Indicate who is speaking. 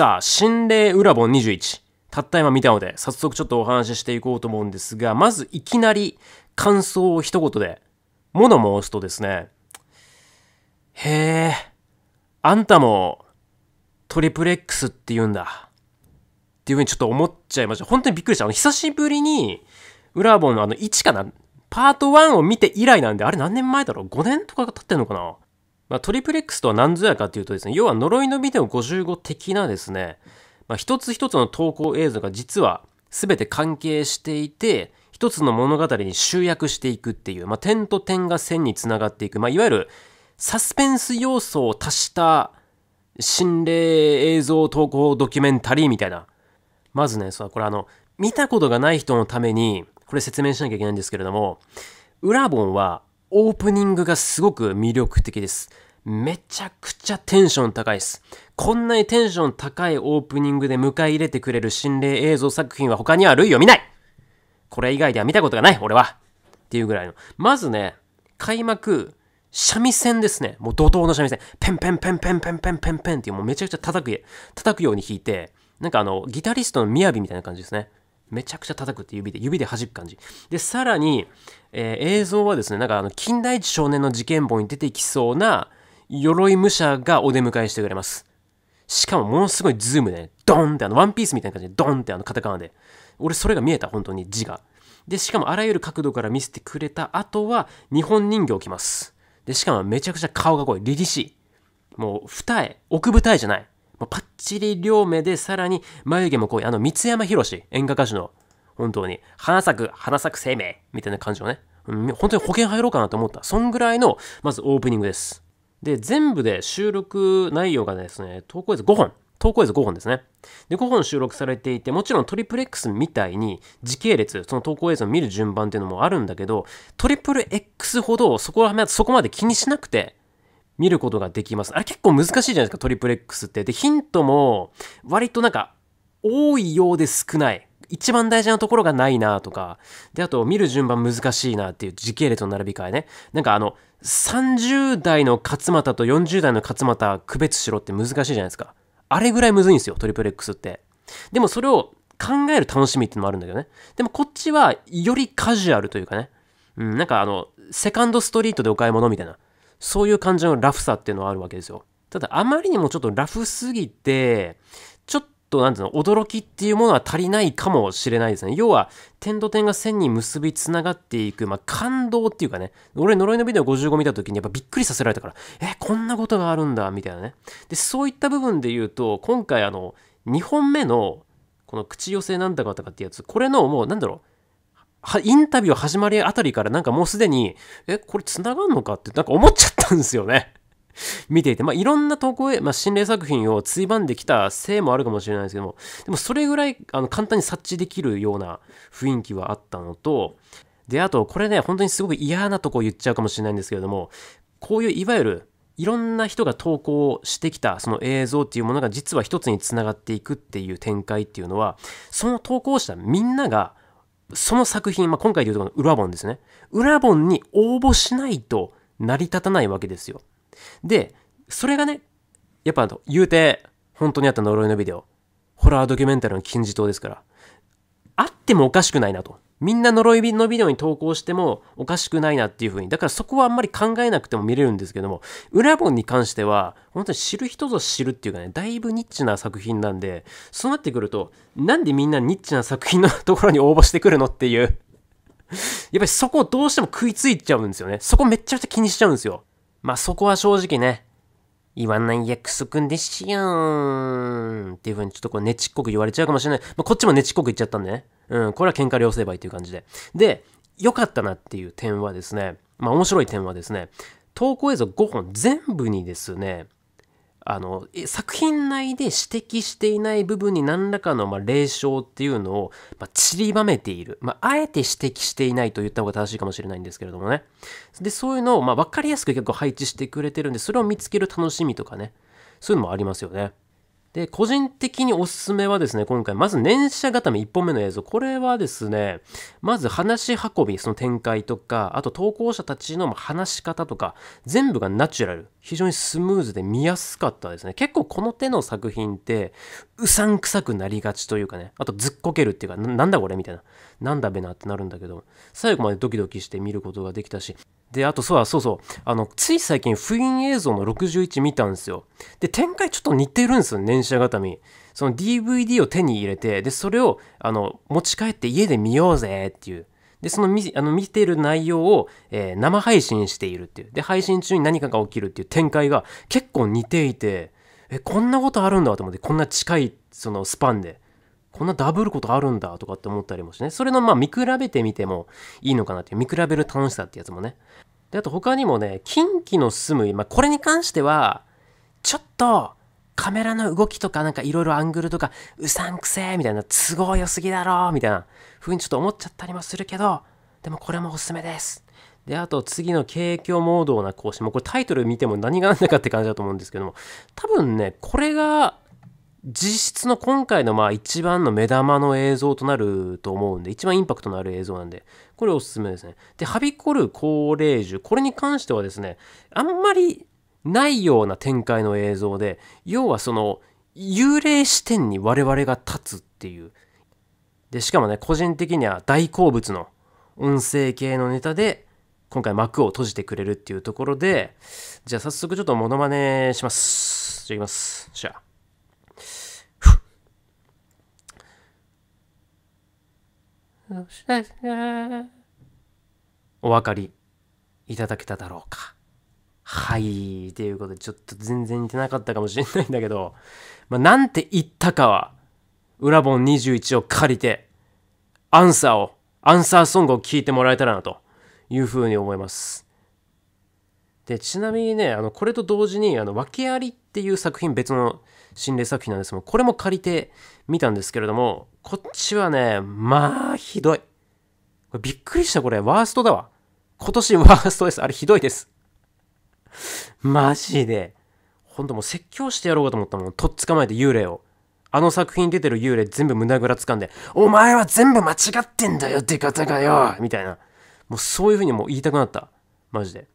Speaker 1: さあ、心霊裏本21。たった今見たので、早速ちょっとお話ししていこうと思うんですが、まずいきなり感想を一言で、物申すとですね、へえ、あんたもトリプレックスって言うんだ。っていうふうにちょっと思っちゃいました。本当にびっくりした。あの、久しぶりに、裏本のあの1かな、パート1を見て以来なんで、あれ何年前だろう ?5 年とか経ってんのかなまあ、トリプレックスとは何ぞやかというとですね、要は呪いのビデオ55的なですね、まあ、一つ一つの投稿映像が実は全て関係していて、一つの物語に集約していくっていう、まあ、点と点が線につながっていく、まあ、いわゆるサスペンス要素を足した心霊映像投稿ドキュメンタリーみたいな。まずね、そう、これあの、見たことがない人のために、これ説明しなきゃいけないんですけれども、ウラボンはオープニングがすごく魅力的です。めちゃくちゃテンション高いっす。こんなにテンション高いオープニングで迎え入れてくれる心霊映像作品は他には類を見ないこれ以外では見たことがない俺はっていうぐらいの。まずね、開幕、三味線ですね。もう怒涛の三味線。ペンペンペンペンペンペンペンペンっていうもうめちゃくちゃ叩く、叩くように弾いて、なんかあの、ギタリストの雅みたいな感じですね。めちゃくちゃ叩くって指で、指で弾く感じ。で、さらに、えー、映像はですね、なんかあの、近代一少年の事件簿に出てきそうな、鎧武者がお出迎えしてくれます。しかもものすごいズームで、ね、ドンってあの、ワンピースみたいな感じでドンってあの、カタカナで。俺それが見えた、本当に字が。で、しかもあらゆる角度から見せてくれた後は、日本人形を着ます。で、しかもめちゃくちゃ顔が濃い、凛々しい。もう、二重、奥二重じゃない。もうパッチリ両目で、さらに眉毛も濃い、あの、三山ひろし、演歌歌手の、本当に、花咲く、花咲く生命みたいな感じのね、本当に保険入ろうかなと思った。そんぐらいの、まずオープニングです。で、全部で収録内容がですね、投稿映像5本。投稿映像5本ですね。で、5本収録されていて、もちろんトリプル X みたいに時系列、その投稿映像を見る順番っていうのもあるんだけど、トリプル X ほどそこはそこまで気にしなくて見ることができます。あれ結構難しいじゃないですか、トリプル X って。で、ヒントも割となんか多いようで少ない。一番大事なところがないなとか、で、あと見る順番難しいなっていう時系列の並び替えね。なんかあの、30代の勝又と40代の勝又区別しろって難しいじゃないですか。あれぐらいむずいんですよ、トリプル X って。でもそれを考える楽しみってのもあるんだけどね。でもこっちはよりカジュアルというかね。うん、なんかあの、セカンドストリートでお買い物みたいな。そういう感じのラフさっていうのはあるわけですよ。ただあまりにもちょっとラフすぎて、と、なんていうの、驚きっていうものは足りないかもしれないですね。要は、点と点が線に結びつながっていく、まあ、感動っていうかね、俺、呪いのビデオ55見た時にやっぱびっくりさせられたから、え、こんなことがあるんだ、みたいなね。で、そういった部分で言うと、今回、あの、2本目の、この口寄せなんだかとかってやつ、これの、もう、なんだろう、は、インタビュー始まりあたりからなんかもうすでに、え、これ繋がんのかってなんか思っちゃったんですよね。見ていて、まあ、いろんな投稿へ、まあ、心霊作品をついばんできたせいもあるかもしれないですけども、でもそれぐらいあの簡単に察知できるような雰囲気はあったのと、で、あと、これね、本当にすごく嫌なとこ言っちゃうかもしれないんですけれども、こういういわゆるいろんな人が投稿してきたその映像っていうものが実は一つにつながっていくっていう展開っていうのはその投稿したみんながその作品、まあ、今回でいうとこの裏本ですね裏本に応募しないと成り立たないわけですよで、それがね、やっぱ言うて、本当にあった呪いのビデオ、ホラードキュメンタリーの金字塔ですから、あってもおかしくないなと。みんな呪いのビデオに投稿してもおかしくないなっていう風に。だからそこはあんまり考えなくても見れるんですけども、裏本に関しては、本当に知る人ぞ知るっていうかね、だいぶニッチな作品なんで、そうなってくると、なんでみんなニッチな作品のところに応募してくるのっていう。やっぱりそこをどうしても食いついちゃうんですよね。そこめっちゃくちゃ気にしちゃうんですよ。まあ、そこは正直ね、言わない約束でしゅーんっていう風にちょっとこうねちっこく言われちゃうかもしれない。まあ、こっちもねちっこく言っちゃったんでね。うん、これは喧嘩両成敗という感じで。で、良かったなっていう点はですね、まあ面白い点はですね、投稿映像5本全部にですね、あの作品内で指摘していない部分に何らかのまあ霊障っていうのをまあ散りばめている、まあ、あえて指摘していないと言った方が正しいかもしれないんですけれどもねでそういうのをまあ分かりやすく結構配置してくれてるんでそれを見つける楽しみとかねそういうのもありますよね。で、個人的におすすめはですね、今回、まず年車固め1本目の映像。これはですね、まず話し運び、その展開とか、あと投稿者たちの話し方とか、全部がナチュラル。非常にスムーズで見やすかったですね。結構この手の作品って、うさんくさくなりがちというかね、あとずっこけるっていうか、なんだこれみたいな。なんだべなってなるんだけど、最後までドキドキして見ることができたし、で、あとそうそうそう、あの、つい最近、不倫映像の61見たんですよ。で、展開ちょっと似てるんですよ、年者型見。その DVD を手に入れて、で、それを、あの、持ち帰って家で見ようぜっていう。で、その見あの見てる内容を、えー、生配信しているっていう。で、配信中に何かが起きるっていう展開が結構似ていて、え、こんなことあるんだと思って、こんな近い、そのスパンで。こんなダブることあるんだとかって思ったりもしてね。それのまあ見比べてみてもいいのかなっていう、見比べる楽しさってやつもね。で、あと他にもね、近畿の住む、まあこれに関しては、ちょっとカメラの動きとかなんかいろいろアングルとか、うさんくせえみたいな、都合良すぎだろうみたいな風にちょっと思っちゃったりもするけど、でもこれもおすすめです。で、あと次の景況モードな講師も、これタイトル見ても何が何だかって感じだと思うんですけども、多分ね、これが実質の今回のまあ一番の目玉の映像となると思うんで、一番インパクトのある映像なんで、これおすすめですね。で、はびこる高齢樹、これに関してはですね、あんまりないような展開の映像で、要はその、幽霊視点に我々が立つっていう。で、しかもね、個人的には大好物の音声系のネタで、今回幕を閉じてくれるっていうところで、じゃあ早速ちょっとモノマネします。じゃあ行きます。じゃあ。お分かりいただけただろうか。はい。ということで、ちょっと全然似てなかったかもしれないんだけど、まあ、なんて言ったかは、裏本21を借りて、アンサーを、アンサーソングを聴いてもらえたらなというふうに思います。で、ちなみにね、あの、これと同時に、あの、訳ありっっていう作品別の心霊作品なんですけどこれも借りてみたんですけれどもこっちはねまあひどいこれびっくりしたこれワーストだわ今年ワーストですあれひどいですマジでほんともう説教してやろうかと思ったもんとっ捕まえて幽霊をあの作品出てる幽霊全部胸ぐらつかんで「お前は全部間違ってんだよ出方がよ」みたいなもうそういう風にもう言いたくなったマジで。